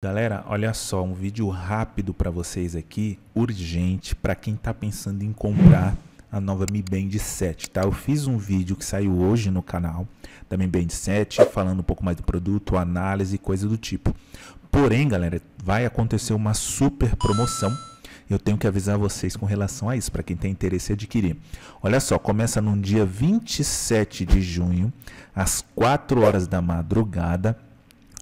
Galera, olha só, um vídeo rápido para vocês aqui, urgente, para quem está pensando em comprar a nova Mi Band 7, tá? Eu fiz um vídeo que saiu hoje no canal da Mi Band 7, falando um pouco mais do produto, análise e coisa do tipo. Porém, galera, vai acontecer uma super promoção. Eu tenho que avisar vocês com relação a isso, para quem tem interesse em adquirir. Olha só, começa no dia 27 de junho, às 4 horas da madrugada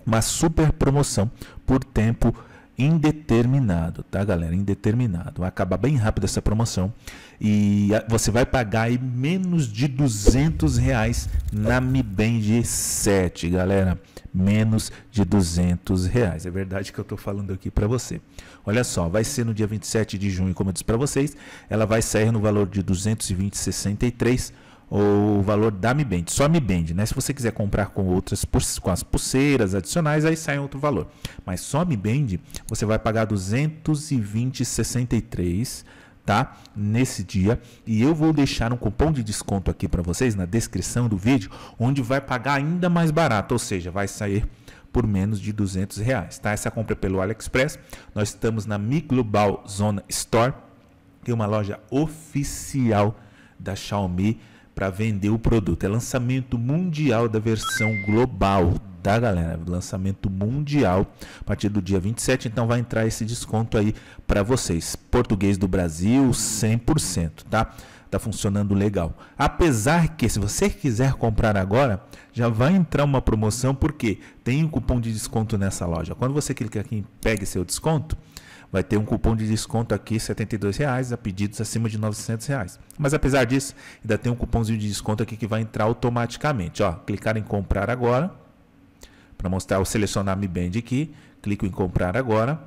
uma super promoção por tempo indeterminado, tá, galera? Indeterminado. Vai acabar bem rápido essa promoção e você vai pagar aí menos de 200 reais na Mi Band 7, galera. Menos de 200 reais. É verdade que eu estou falando aqui para você. Olha só, vai ser no dia 27 de junho, como eu disse para vocês. Ela vai sair no valor de 220,63 o valor da Mi Band, só Mi Band, né? Se você quiser comprar com outras com as pulseiras adicionais, aí sai outro valor. Mas só Mi Band, você vai pagar 220,63, tá? Nesse dia, e eu vou deixar um cupom de desconto aqui para vocês na descrição do vídeo, onde vai pagar ainda mais barato, ou seja, vai sair por menos de 200 reais, tá? Essa compra é pelo AliExpress, nós estamos na Mi Global Zona Store, que é uma loja oficial da Xiaomi para vender o produto. É lançamento mundial da versão global, tá, galera? Lançamento mundial a partir do dia 27, então vai entrar esse desconto aí para vocês. Português do Brasil, 100%, tá? Tá funcionando legal. Apesar que se você quiser comprar agora, já vai entrar uma promoção porque tem um cupom de desconto nessa loja. Quando você clica aqui em pegue seu desconto, vai ter um cupom de desconto aqui, R$ reais a pedidos acima de R$ Reais. Mas apesar disso, ainda tem um cupomzinho de desconto aqui que vai entrar automaticamente. Ó, clicar em comprar agora, para mostrar o selecionar Mi Band aqui, clico em comprar agora.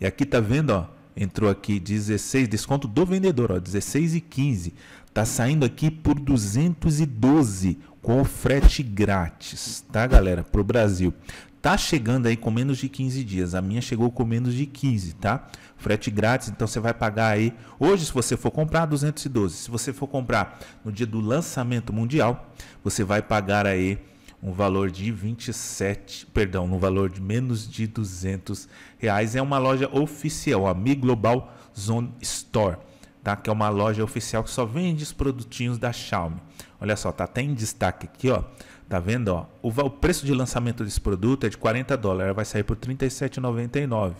E aqui tá vendo, ó, entrou aqui 16, desconto do vendedor, ó, 16 e Tá saindo aqui por 212 com frete grátis, tá galera, para o Brasil tá chegando aí com menos de 15 dias. A minha chegou com menos de 15, tá? Frete grátis, então você vai pagar aí. Hoje, se você for comprar, 212. Se você for comprar no dia do lançamento mundial, você vai pagar aí um valor de 27, perdão, no um valor de menos de 200 reais. É uma loja oficial, a Mi Global Zone Store tá? Que é uma loja oficial que só vende os produtinhos da Xiaomi. Olha só, tá até em destaque aqui, ó. Tá vendo, ó? O, o preço de lançamento desse produto é de 40 dólares, vai sair por 37,99.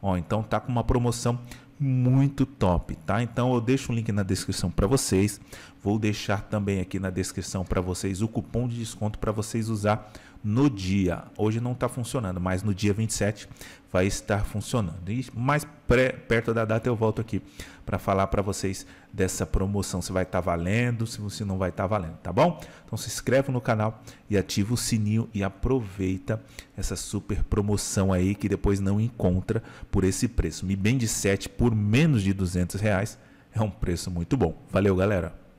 Ó, então tá com uma promoção muito top, tá? Então eu deixo o link na descrição para vocês. Vou deixar também aqui na descrição para vocês o cupom de desconto para vocês usar no dia, hoje não está funcionando, mas no dia 27 vai estar funcionando. E mais pré, perto da data eu volto aqui para falar para vocês dessa promoção, se vai estar tá valendo, se você não vai estar tá valendo, tá bom? Então se inscreve no canal e ativa o sininho e aproveita essa super promoção aí que depois não encontra por esse preço. bem de 7 por menos de 200 reais é um preço muito bom. Valeu, galera!